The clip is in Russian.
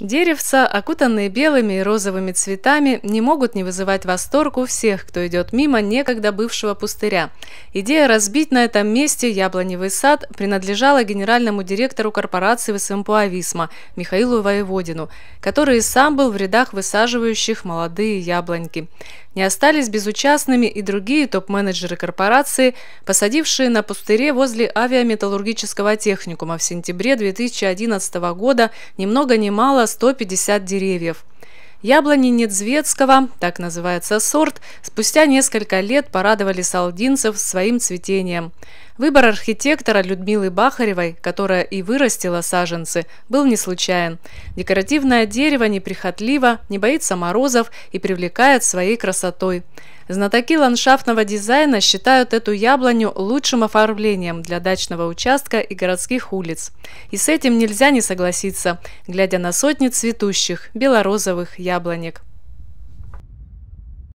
Деревца, окутанные белыми и розовыми цветами, не могут не вызывать восторг у всех, кто идет мимо некогда бывшего пустыря. Идея разбить на этом месте яблоневый сад принадлежала генеральному директору корпорации Висемпуависма Михаилу Воеводину, который и сам был в рядах высаживающих молодые яблоньки не остались безучастными и другие топ-менеджеры корпорации, посадившие на пустыре возле авиаметаллургического техникума в сентябре 2011 года ни много ни мало 150 деревьев. Яблони Недзветского, так называется сорт, спустя несколько лет порадовали салдинцев своим цветением. Выбор архитектора Людмилы Бахаревой, которая и вырастила саженцы, был не случайен. Декоративное дерево неприхотливо, не боится морозов и привлекает своей красотой. Знатоки ландшафтного дизайна считают эту яблоню лучшим оформлением для дачного участка и городских улиц. И с этим нельзя не согласиться, глядя на сотни цветущих белорозовых яблонек.